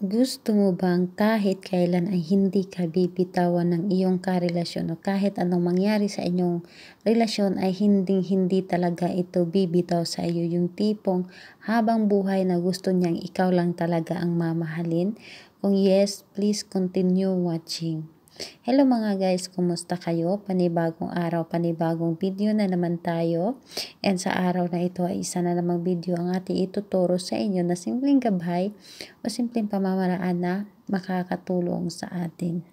Gusto mo bang kahit kailan ay hindi ka bibitawan ng iyong karelasyon o kahit anong mangyari sa inyong relasyon ay hindi hindi talaga ito bibitaw sa iyo yung tipong habang buhay na gusto niyang ikaw lang talaga ang mamahalin? Kung yes, please continue watching. Hello mga guys, kumusta kayo? Panibagong araw, panibagong video na naman tayo. And sa araw na ito ay isa na namang video ang ating ituturo sa inyo na simpleng gabay o simpleng pamamaraan na makakatulong sa atin.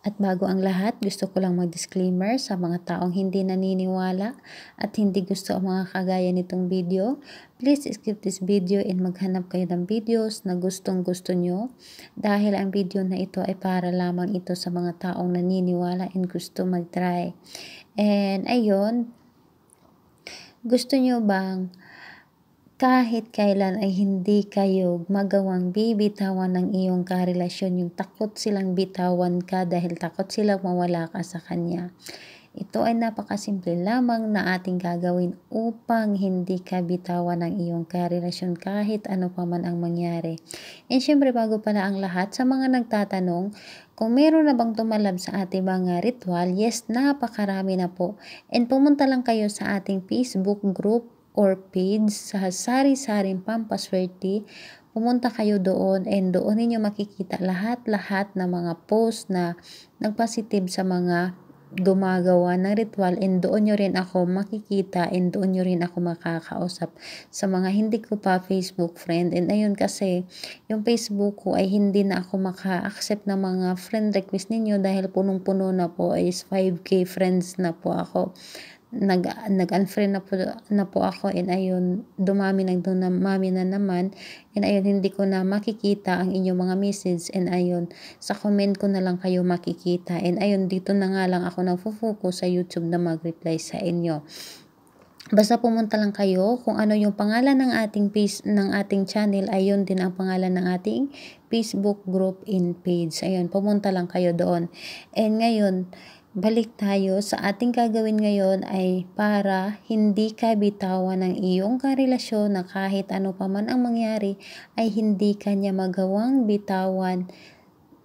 At bago ang lahat, gusto ko lang mag-disclaimer sa mga taong hindi naniniwala at hindi gusto ang mga kagaya nitong video. Please skip this video and maghanap kayo ng videos na gustong gusto nyo dahil ang video na ito ay para lamang ito sa mga taong naniniwala and gusto mag-try. And ayun, gusto nyo bang kahit kailan ay hindi kayo magawang bibitawan ng iyong karelasyon. Yung takot silang bitawan ka dahil takot silang mawala ka sa kanya. Ito ay napakasimple lamang na ating gagawin upang hindi ka bitawan ng iyong karelasyon kahit ano pa man ang mangyari. And syempre bago pala ang lahat sa mga nagtatanong, kung meron na bang tumalab sa ating mga ritual, yes, napakarami na po. And pumunta lang kayo sa ating Facebook group or page sa sari-saring pampaswerte, pumunta kayo doon and doon ninyo makikita lahat-lahat ng mga post na nagpositive sa mga gumagawa ng ritual and doon nyo rin ako makikita and doon nyo rin ako makakausap sa mga hindi ko pa Facebook friend and ayun kasi yung Facebook ko ay hindi na ako maka-accept ng mga friend request ninyo dahil punong-puno na po is 5k friends na po ako nag, nag-unfriend na po, na po ako and ayun, dumami na, dumami na naman and ayun, hindi ko na makikita ang inyong mga message and ayun, sa comment ko na lang kayo makikita and ayun, dito na nga lang ako nagfo-focus sa YouTube na mag-reply sa inyo. Basta pumunta lang kayo kung ano yung pangalan ng ating page, ng ating channel ayun din ang pangalan ng ating Facebook group in page. Ayun, pumunta lang kayo doon. And ngayon, Balik tayo sa ating gagawin ngayon ay para hindi ka bitawan ng iyong karelasyon na kahit ano pa man ang mangyari ay hindi ka niya magawang bitawan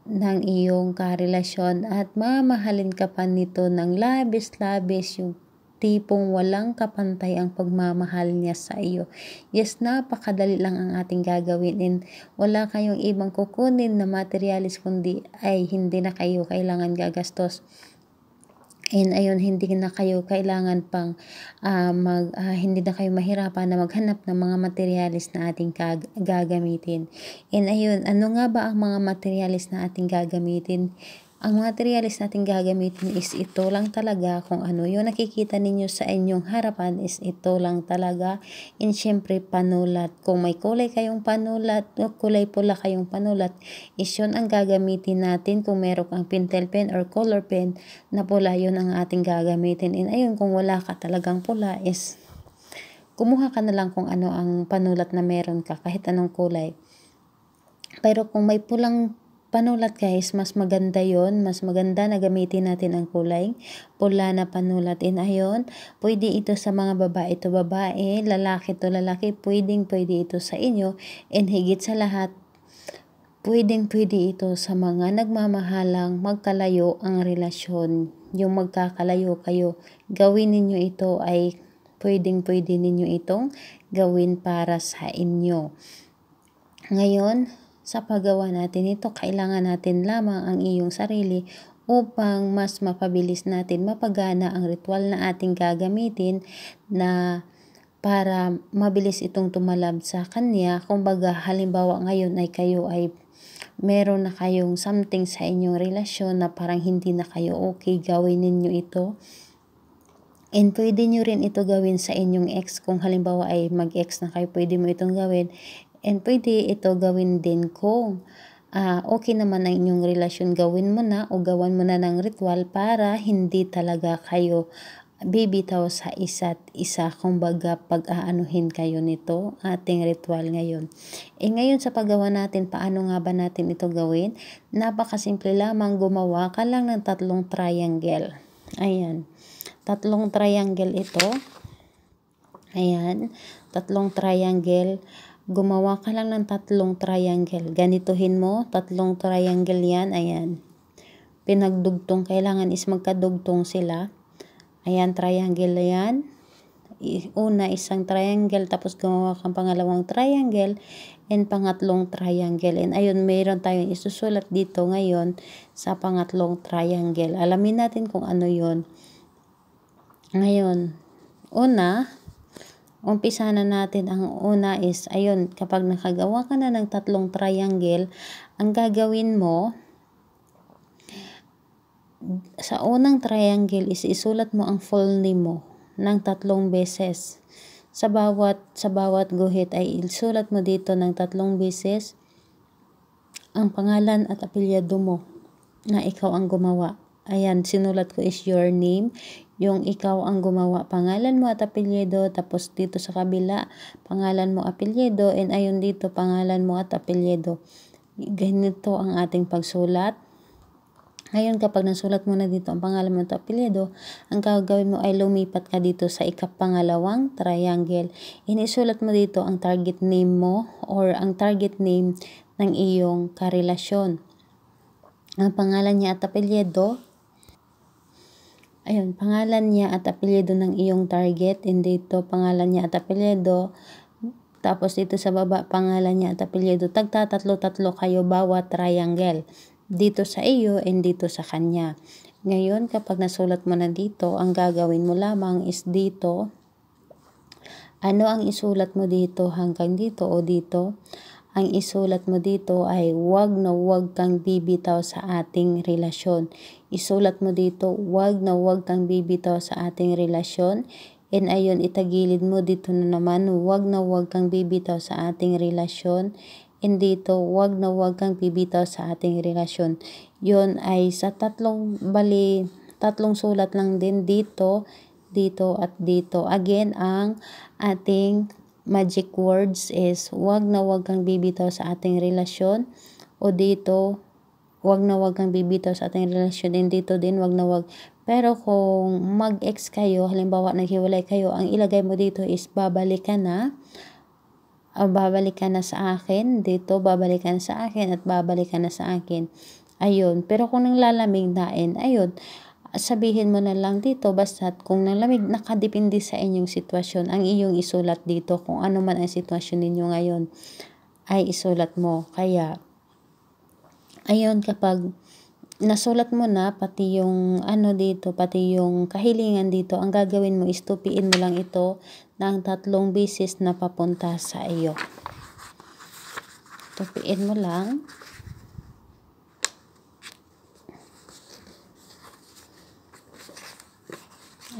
ng iyong karelasyon at mamahalin ka pa nito ng labis-labis yung tipong walang kapantay ang pagmamahal niya sa iyo. Yes, napakadali lang ang ating gagawin and wala kayong ibang kukunin na materialis kundi ay hindi na kayo kailangan gagastos. And ayun, hindi na kayo kailangan pang uh, mag, uh, hindi na kayo mahirapan na maghanap ng mga materialis na ating kag- gagamitin. And ayun, ano nga ba ang mga materialis na ating gagamitin? Ang materialis natin gagamitin is ito lang talaga. Kung ano yung nakikita ninyo sa inyong harapan is ito lang talaga. And syempre panulat. Kung may kulay kayong panulat o kulay pula kayong panulat is yun ang gagamitin natin. Kung meron kang pintel pen or color pen na pula yun ang ating gagamitin. And ayun kung wala ka talagang pula is kumuha ka na lang kung ano ang panulat na meron ka kahit anong kulay. Pero kung may pulang panulat guys, mas maganda yon Mas maganda na gamitin natin ang kulay pula na panulat. And ayun, pwede ito sa mga babae to babae, lalaki to lalaki, pwedeng pwede ito sa inyo. And higit sa lahat, pwedeng pwede ito sa mga nagmamahalang magkalayo ang relasyon. Yung magkakalayo kayo, gawin ninyo ito ay pwedeng pwede ninyo itong gawin para sa inyo. Ngayon, sa paggawa natin ito, kailangan natin lamang ang iyong sarili upang mas mapabilis natin mapagana ang ritual na ating gagamitin na para mabilis itong tumalab sa kanya. Kumbaga, halimbawa ngayon ay kayo ay meron na kayong something sa inyong relasyon na parang hindi na kayo okay, gawin ninyo ito. And pwede nyo rin ito gawin sa inyong ex. Kung halimbawa ay mag-ex na kayo, pwede mo itong gawin. And pwede ito gawin din kung uh, okay naman ang inyong relasyon, gawin mo na o gawan mo na ng ritual para hindi talaga kayo bibitaw sa isa't isa kumbaga pag-aanuhin kayo nito ating ritual ngayon e ngayon sa paggawa natin paano nga ba natin ito gawin napakasimple lamang gumawa ka lang ng tatlong triangle ayan tatlong triangle ito ayan tatlong triangle gumawa ka lang ng tatlong triangle. Ganitohin mo, tatlong triangle yan, ayan. Pinagdugtong, kailangan is magkadugtong sila. Ayan, triangle yan. Una, isang triangle, tapos gumawa kang pangalawang triangle, and pangatlong triangle. And ayun, mayroon tayong isusulat dito ngayon sa pangatlong triangle. Alamin natin kung ano yon Ngayon, una, umpisa na natin ang una is, ayun, kapag nakagawa ka na ng tatlong triangle, ang gagawin mo, sa unang triangle is isulat mo ang full name mo ng tatlong beses. Sa bawat, sa bawat guhit ay isulat mo dito ng tatlong beses ang pangalan at apelyado mo na ikaw ang gumawa. Ayan, sinulat ko is your name. Yung ikaw ang gumawa, pangalan mo at apelyido. Tapos dito sa kabila, pangalan mo, apelyido. And ayun dito, pangalan mo at apelyido. Ganito ang ating pagsulat. Ngayon, kapag nasulat mo na dito ang pangalan mo at apelyido, ang gagawin mo ay lumipat ka dito sa ikapangalawang triangle. Inisulat mo dito ang target name mo or ang target name ng iyong karelasyon. Ang pangalan niya at apelyido, ayun, pangalan niya at apelyido ng iyong target. And dito, pangalan niya at apelyido. Tapos dito sa baba, pangalan niya at apelyido. Tagtatatlo-tatlo kayo bawat triangle. Dito sa iyo and dito sa kanya. Ngayon, kapag nasulat mo na dito, ang gagawin mo lamang is dito. Ano ang isulat mo dito hanggang dito o dito? ang isulat mo dito ay wag na wag kang bibitaw sa ating relasyon isulat mo dito, wag na wag kang bibitaw sa ating relasyon. And ayon, itagilid mo dito na naman, wag na wag kang bibitaw sa ating relasyon. And dito, wag na wag kang bibitaw sa ating relasyon. yon ay sa tatlong bali, tatlong sulat lang din dito, dito at dito. Again, ang ating magic words is wag na wag kang bibitaw sa ating relasyon o dito wag na wag kang bibitaw sa ating relasyon din dito din wag na wag pero kung mag-ex kayo halimbawa naghiwalay kayo ang ilagay mo dito is babalik ka na uh, ah, babalik ka na sa akin dito babalik ka na sa akin at babalik ka na sa akin ayun pero kung nanglalamig din ayun sabihin mo na lang dito basta kung nalamig nakadepende sa inyong sitwasyon ang iyong isulat dito kung ano man ang sitwasyon ninyo ngayon ay isulat mo kaya ayun kapag nasulat mo na pati yung ano dito, pati yung kahilingan dito, ang gagawin mo is tupiin mo lang ito ng tatlong bisis na papunta sa iyo. Tupiin mo lang.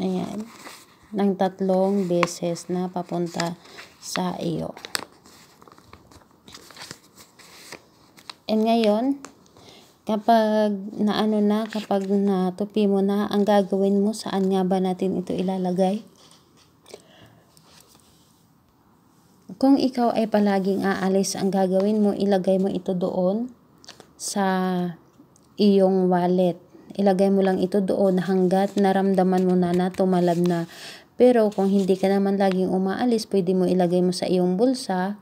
Ayan. Ng tatlong beses na papunta sa iyo. And ngayon, kapag naano na, kapag natupi mo na, ang gagawin mo, saan nga ba natin ito ilalagay? Kung ikaw ay palaging aalis, ang gagawin mo, ilagay mo ito doon sa iyong wallet. Ilagay mo lang ito doon hanggat naramdaman mo na na tumalab na. Pero kung hindi ka naman laging umaalis, pwede mo ilagay mo sa iyong bulsa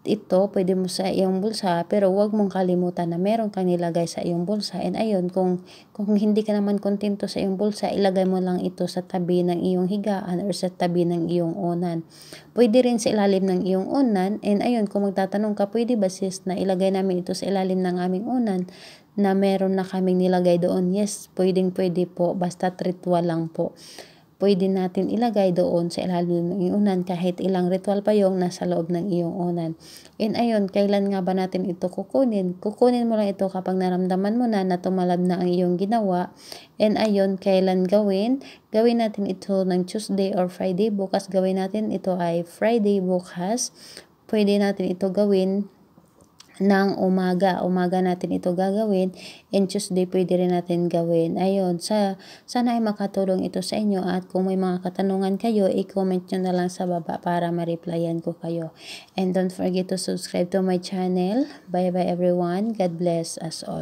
ito, pwede mo sa iyong bulsa, pero huwag mong kalimutan na meron kang nilagay sa iyong bulsa. And ayun, kung, kung hindi ka naman kontento sa iyong bulsa, ilagay mo lang ito sa tabi ng iyong higaan or sa tabi ng iyong unan. Pwede rin sa ilalim ng iyong unan. And ayun, kung magtatanong ka, pwede ba sis na ilagay namin ito sa ilalim ng aming unan na meron na kaming nilagay doon? Yes, pwedeng pwede po, basta ritual lang po pwede natin ilagay doon sa ilalim ng iyong unan kahit ilang ritual pa yung nasa loob ng iyong unan. And ayun, kailan nga ba natin ito kukunin? Kukunin mo lang ito kapag naramdaman mo na na tumalab na ang iyong ginawa. And ayun, kailan gawin? Gawin natin ito ng Tuesday or Friday bukas. Gawin natin ito ay Friday bukas. Pwede natin ito gawin ng umaga. Umaga natin ito gagawin and Tuesday pwede rin natin gawin. Ayun, sa, sana ay makatulong ito sa inyo at kung may mga katanungan kayo, i-comment nyo na lang sa baba para ma-replyan ko kayo. And don't forget to subscribe to my channel. Bye-bye everyone. God bless us all.